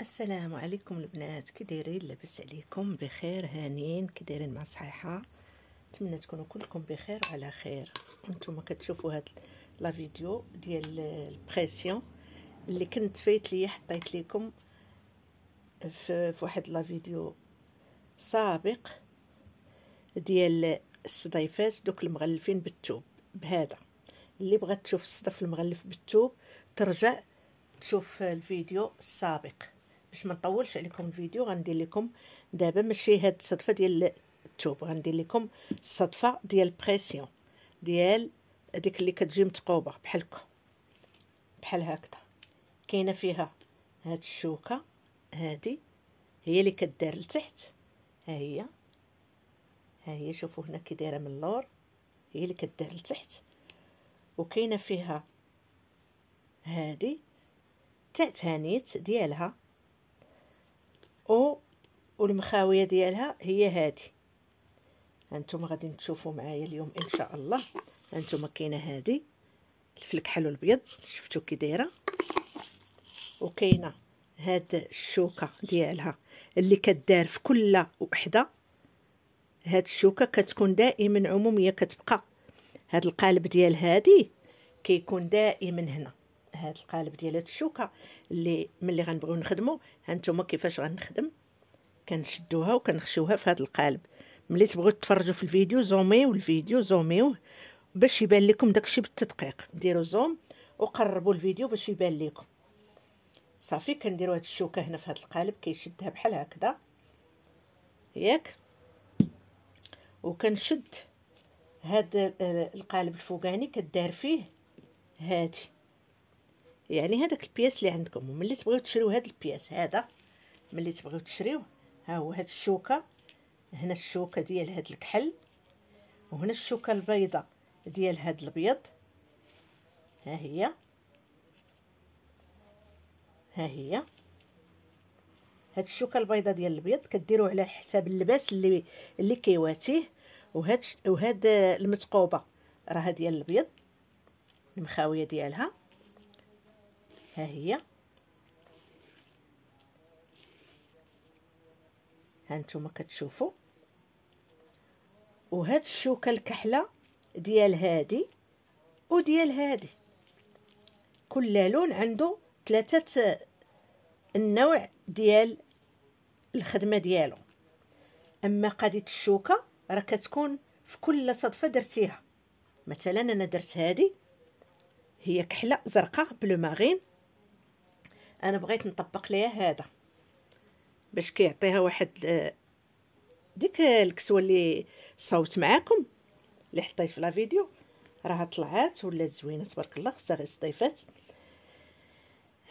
السلام عليكم البنات كي دايرين لاباس عليكم بخير هانين كي دايرين مع صحيحه نتمنى تكونوا كلكم بخير وعلى خير وانتم كتشوفوا هاد لا فيديو ديال البريسيون اللي كنت فايت لي حطيت لكم في, في واحد لا فيديو سابق ديال الصديفات دوك المغلفين بالثوب بهذا اللي بغات تشوف الصدف المغلف بالثوب ترجع تشوف الفيديو السابق باش ما نطولش عليكم الفيديو غندير لكم دابا ماشي هاد الصدفه ديال الثوب غندير لكم الصدفه ديال البريسيون ديال هذيك اللي كتجي متقوبه بحال هكا بحال هكذا كاينه فيها هاد الشوكه هادي هي اللي كدار لتحت ها هي ها هي شوفوا هنا كي دايره من اللور هي اللي كدار لتحت وكاينه فيها هادي تاع تانيت ديالها او والمخاويه ديالها هي هذه هانتوما غادي تشوفوا معايا اليوم ان شاء الله هانتوما كاينه هذه الفلكحل البيض شفتوا كي دايره وكاينه هاد الشوكه ديالها اللي كدار في كل وحده هاد الشوكه كتكون دائما عموميه كتبقى هاد القالب ديال هادي كيكون دائما هنا هذا القالب ديال هاد الشوكه اللي ملي غنبغيو نخدمو هانتوما كيفاش غنخدم كنشدوها وكنخشيوها في هذا القالب ملي تبغيو تفرجوا في الفيديو زوميو الفيديو زوميوه باش يبان لكم داكشي بالتدقيق ديروا زوم وقربوا الفيديو باش يبان لكم صافي كنديروا هاد الشوكه هنا في هاد القالب كيشدها بحال هكذا ياك وكنشد هاد القالب الفوقاني كدار فيه هادي يعني هذاك البياس اللي عندكم وملي تبغيو تشريو هذا البياس هذا ملي تبغيو تشريوه ها هو هذه الشوكه هنا الشوكه ديال هذا الكحل وهنا الشوكه البيضاء ديال هذا الابيض ها هي ها هي هاد الشوكه البيضاء ديال الابيض كديروا على حساب اللباس اللي اللي كيواتيه وهاد وهاد المثقوبه راها ديال الابيض المخاويه ديالها ها هي ها نتوما كتشوفوا وهاد الشوكه الكحله ديال هادي وديال هادي كل لون عنده ثلاثه النوع ديال الخدمه ديالو اما قضيه الشوكه راه كتكون في كل صدفه درتيها مثلا انا درت هادي هي كحله زرقاء بلو مارين انا بغيت نطبق ليها هذا باش كيعطيها واحد آه، ديك الكسوه اللي صوت معاكم اللي حطيت في لا فيديو راها طلعات ولات زوينه تبارك الله خصها غير الصيفات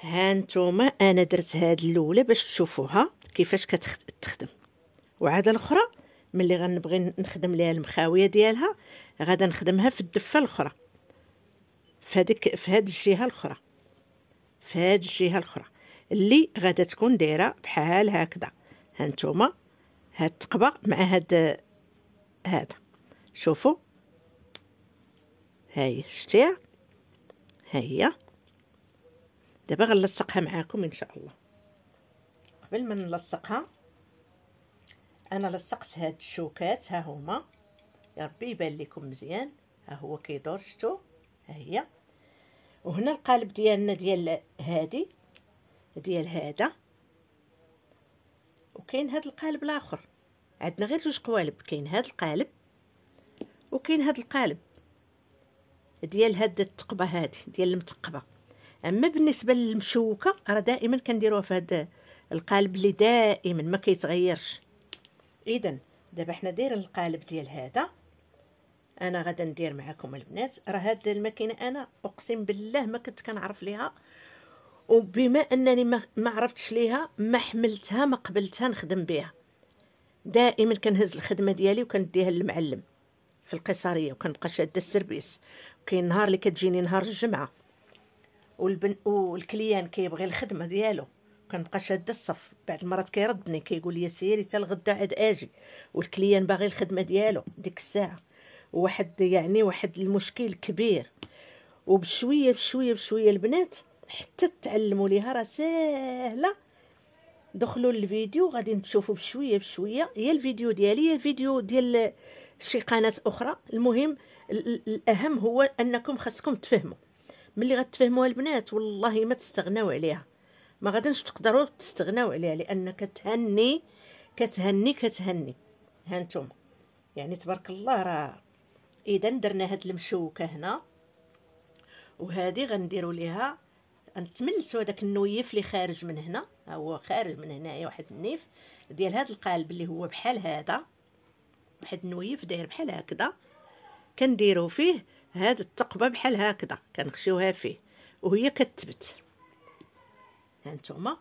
هانتوما انا درت هاد الاولى باش تشوفوها كيفاش كتخدم وعاد الاخرى ملي غنبغي نخدم ليها المخاويه ديالها غادا نخدمها في الدفه الاخرى في هذيك في هاد الجهه الاخرى في هاد الجهه الاخرى اللي غادا تكون دايره بحال هكذا هانتوما هاد التقبه مع هاد هذا شوفوا هاي شتيها هي دابا غنلصقها معاكم ان شاء الله قبل ما نلصقها انا لصقت هاد الشوكات ها هما يا ربي يبان لكم مزيان ها هو كيدور شتو ها هي وهنا القالب ديالنا ديال هادي ديال هذا وكاين هاد القالب الاخر عندنا غير جوج قوالب كاين هاد القالب وكاين هاد القالب ديال هاد التقبه هادي ديال المتقبه اما بالنسبه للمشوكه راه دائما كنديروها في هاد القالب اللي دائما ما كيتغيرش اذا دابا حنا دايرين القالب ديال هذا انا غادا ندير معكم البنات راه هاد الماكينه انا اقسم بالله ما كنت كنعرف ليها وبما انني ما عرفتش ليها ما حملتها ما قبلتها نخدم بها دائما كنهز الخدمه ديالي وكنديها للمعلم في القيصريه وكنبقى شاده السربيس كاين نهار اللي كتجيني نهار الجمعه والبن والكليان كيبغي الخدمه ديالو كنبقى شاده الصف بعد المرات كيردني كيقول لي سيري حتى الغدا عاد اجي والكليان باغي الخدمه ديالو ديك الساعه واحد يعني واحد المشكل كبير وبشويه بشويه بشويه البنات حتى تعلموا ليها راه ساهله دخلوا للفيديو غادي تشوفوا بشويه بشويه هي الفيديو ديالي هي الفيديو ديال شي قناه اخرى المهم الاهم هو انكم خاصكم تفهموا ملي غتفهموها البنات والله ما تستغناو عليها ما غاديش تقدروا تستغناو عليها لان كتهني كتهني كتهني هانتوما يعني تبارك الله راه اذا درنا هاد المشوكه هنا وهذه غنديروا ليها نتملسوا داك النويف اللي خارج من هنا ها هو خارج من هنايا واحد النيف ديال هاد القالب اللي هو بحال هذا واحد النويف داير بحال هكذا كنديروا فيه هاد الثقبه بحال هكذا كنخشيوها فيه وهي كتبت هانتوما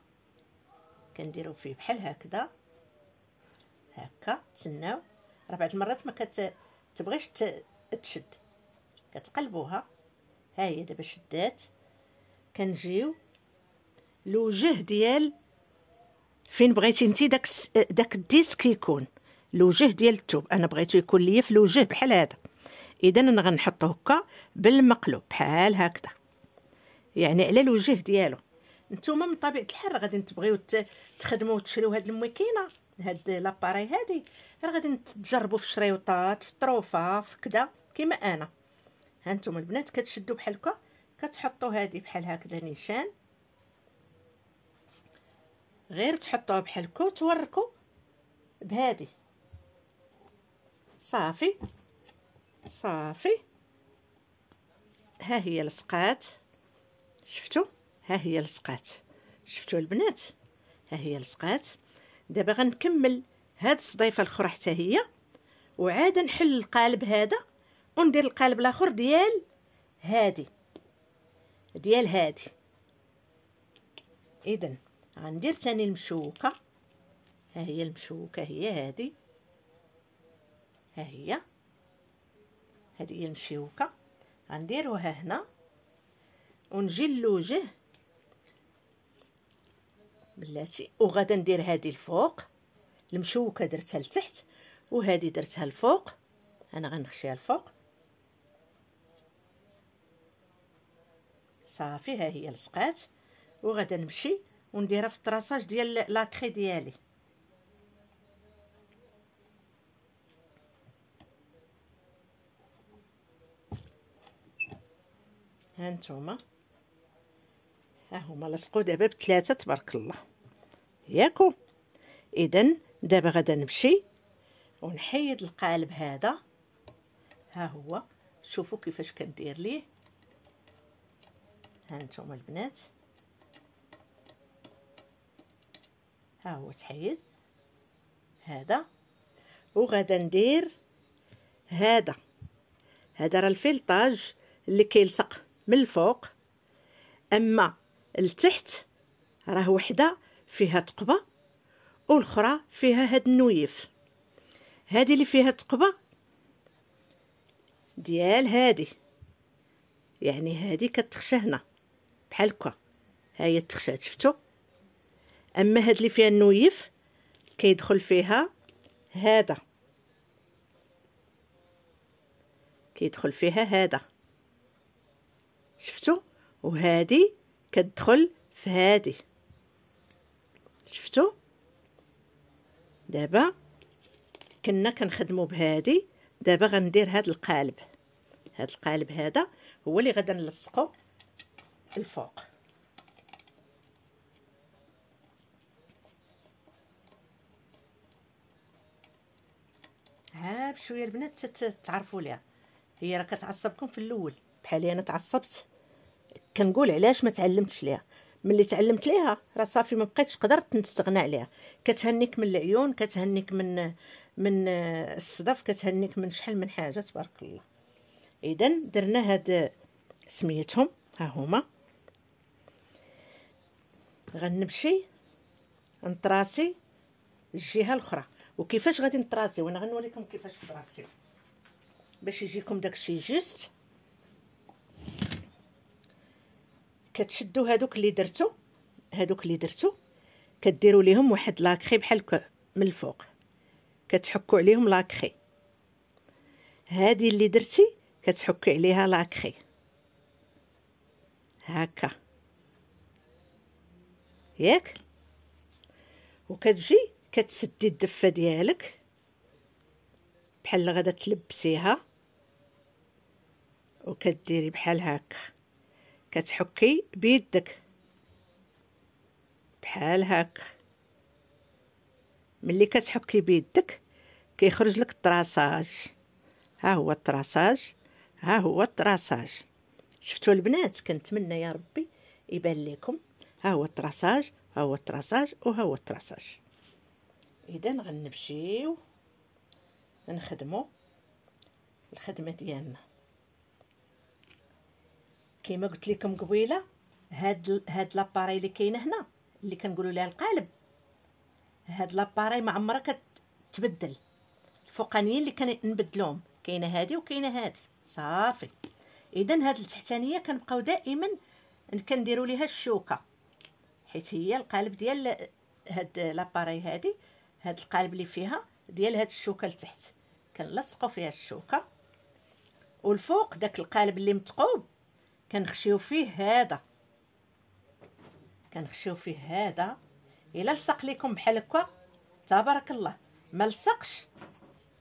كنديروا فيه بحال هكذا هكا تسناو راه بعض المرات ما كتبغيش تشد كتقلبوها ها هي دابا شدات كنجيو لوجه ديال فين بغيتي انت داك داك الديسك يكون لوجه ديال الثوب انا بغيتو يكون ليا في لوجه بحال هذا اذا انا غنحطو هكا بالمقلوب بحال هكذا يعني على الوجه ديالو نتوما من طبيعه الحال غادي تبغيو تخدموا وتشريو هاد الماكينه هاد لاباري هادي راه غادي نجربو في الشريوطات في الطروفه في كدا كيما انا هانتوما البنات كتشدو بحال هكا كتحطو هادي بحال هكذا نيشان غير تحطوها بحال هكا وتوركو بهادي صافي صافي ها هي لصقات شفتو ها هي لصقات شفتو البنات ها هي لصقات دابا غنكمل هاد الصديفه الاخرى حتى هي وعاد نحل القالب هذا وندير القالب الاخر ديال هادي ديال هادي اذا غندير تاني المشوكه ها هي المشوكه هي هادي ها هي هذه هي المشوكه غنديروها هنا ونجي الوجه بلاتي وغادا ندير هذه الفوق المشوكه درتها لتحت وهذه درتها الفوق انا غنخشيها الفوق صافي ها هي لصقات وغادا نمشي ونديرها في الطراساج ديال لاكري ديالي هانتوما ها هما لصقوا دابا بثلاثه تبارك الله ياكو اذا دابا غادا نمشي ونحيد القالب هذا ها هو شوفوا كيفاش كندير ليه ها نتوما البنات ها هو تحيد هذا وغادا ندير هذا هذا راه الفلطاج اللي كيلصق من الفوق اما لتحت راه وحده فيها تقبه والاخرى فيها هاد النويف هادي اللي فيها تقبه ديال هادي يعني هادي كتخشى هنا بحال هكا ها هي تخشات شفتو اما هاد اللي فيها النويف كيدخل فيها هذا كيدخل فيها هذا شفتو وهادي كتدخل في هادي شفتوا دابا كنا كنخدمو بهادي دابا غندير هاد القالب هاد القالب هذا هو اللي غدا نلصقو الفوق ها بشويه البنات تعرفوا ليها هي راه كتعصبكم في الاول بحال انا تعصبت كنقول علاش ما تعلمتش ليها ملي تعلمت ليها راه صافي ما بقيتش قدرت نستغنى عليها كتهنيك من العيون كتهنيك من من الصدف كتهنيك من شحال من حاجه تبارك الله اذا درنا هاد سميتهم ها هما غنمشي نطراسي الجهه الاخرى وكيفاش غادي نطراسي وانا غنوريكم كيفاش نطراسي باش يجيكم داكشي جوست كتشدوا هادوك اللي درتو هادوك اللي درتو كديروا ليهم واحد لاكخي بحال هكا من الفوق كتحكوا عليهم لاكخي هادي اللي درتي كتحكي عليها لاكخي هكا ياك وكتجي كتسدي الدفه ديالك بحال غادا تلبسيها وكديري بحال هكا كتحكي بيدك بحال هكا ملي كتحكي بيدك كيخرج لك الطراساج ها هو الطراساج ها هو الطراساج شفتوا البنات كنتمنى يا ربي يبان لكم ها هو الطراساج ها هو الطراساج وها هو الطراساج اذا غنمشيو نخدمو الخدمه ديالنا كما قلت لكم قبيله هاد هاد لاباري اللي كاينه هنا اللي كنقولوا ليها القالب هاد لاباري ما عمرها كتبدل الفوقانيين اللي كنبدلوهم كاينه هادي وكاينه هادي صافي اذا هاد التحتانيه كنبقاو دائما كنديروا ليها الشوكه حيت هي القالب ديال هاد لاباري هادي هاد القالب اللي فيها ديال هاد الشوكه لتحت كنلصقوا فيها الشوكه والفوق داك القالب اللي متقوب كنخشيو فيه هذا كنخشيو فيه هذا الا لصق لكم بحال هكا تبارك الله ما لصقش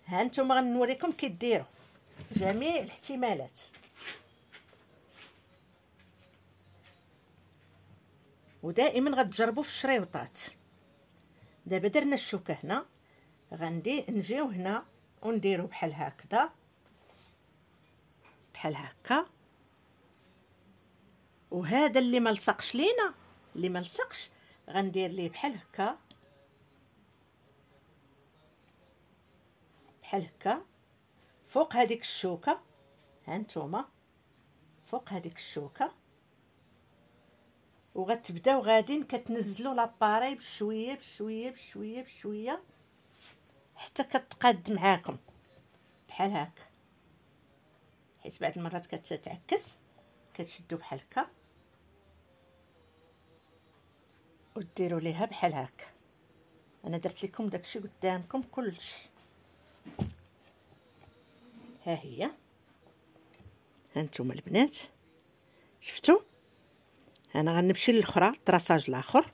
ها نتوما غنوريكم كي ديروا جميع الاحتمالات ودائما غتجربوا في الشريوطات دابا درنا الشوكه هنا غندي نجيو هنا ونديرو بحال هكذا بحال هكا وهذا اللي ملصقش لينا اللي ملصقش غندير ليه بحال هكا بحال هكا فوق هذيك الشوكه هانتوما فوق هذيك الشوكه وغتبداو غاديين كتنزلوا لاباري بشويه بشويه بشويه بشويه حتى كتقاد معاكم بحال هكا حيت بعض المرات كتعكس كتشدو بحال هكا وديروا ليها بحال هكا انا درت لكم داكشي قدامكم كلشي ها هي ها نتوما البنات شفتوا انا غنمشي للاخرى طراساج الاخر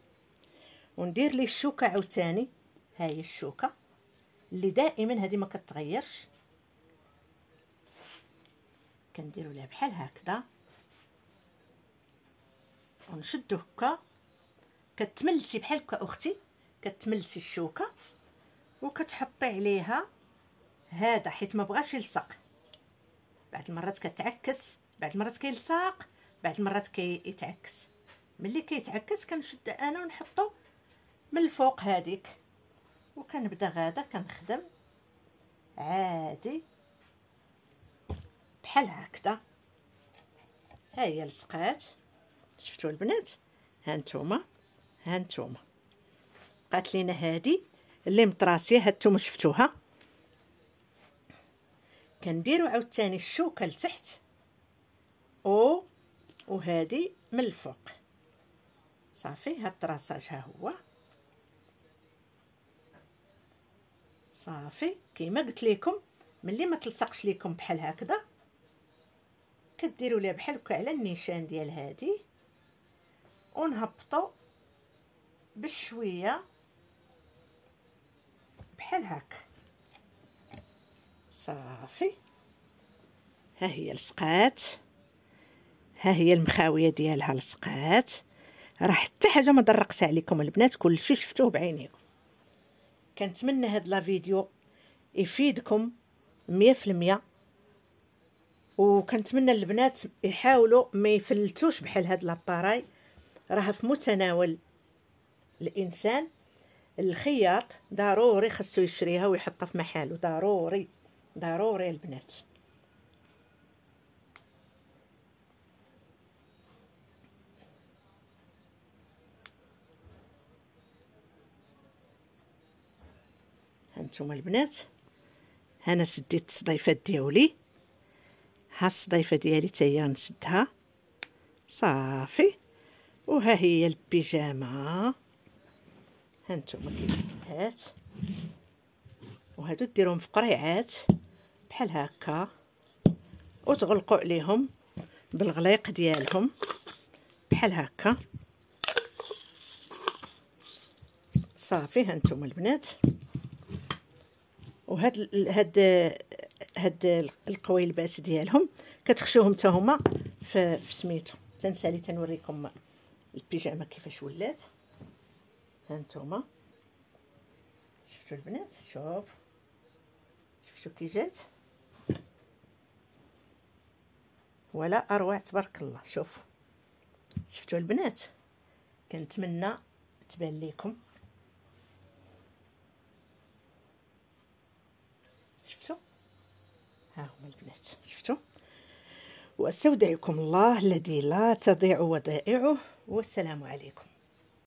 وندير لي الشوكه عاوتاني ها هي الشوكه اللي دائما هذه ما كتغيرش كنديروا لها بحال هكذا ونشدو هكا كتملسي بحال هكا اختي كتملسي الشوكه وكتحطي عليها هذا حيت ما بغاش يلصق بعض المرات كتعكس بعض المرات كيلصق بعض المرات كيتعكس ملي كيتعكس كنشد انا ونحطو من الفوق هذيك وكنبدا غاده كنخدم عادي بحال هكذا ها هي لصقات شفتوا البنات ها نتوما ها نتوما بقات لينا هادي اللي مطراسيه ها نتوما شفتوها كنديرو عاوتاني الشوكه لتحت او وهادي من الفوق صافي هاد الطراساج ها هو صافي كيما قلت لكم ملي ما تلصقش لكم بحال هكذا كديروا ليها بحال هكا على النيشان ديال هادي ونهبطوا بشويه بحال هاك صافي ها هي لصقات ها هي المخاويه ديالها لصقات راه حتى حاجه ما درقت عليكم البنات كلشي شفتوه بعينيكم كنتمنى هاد لا فيديو يفيدكم مية في المية وكنتمنى البنات يحاولوا ما يفلتوش بحال هاد لاباراي راه في متناول الانسان الخياط ضروري خصو يشريها ويحطها في محله ضروري ضروري البنات هانتوما البنات انا سديت الصديفات ديالي ها الصديفه ديالي حتى هي نسدها صافي وها هي البيجامه هانتوما هات وهادو ديرهم في قريعات بحال هكا وتغلقوا عليهم بالغليق ديالهم بحال هكا صافي هانتوما البنات وهاد هاد هاد القويلبات ديالهم كتخشوهم حتى هما في سميتو تنسالي تنوريكم البيجامه كيفاش ولات هانتوما شفتوا البنات شوف شفتوا كي جات ولا اروع تبارك الله شوف شفتوا البنات كنتمنى تبان لكم شفتوا ها هما البنات شفتوا واستودعكم الله الذي لا تضيع ودائعه والسلام عليكم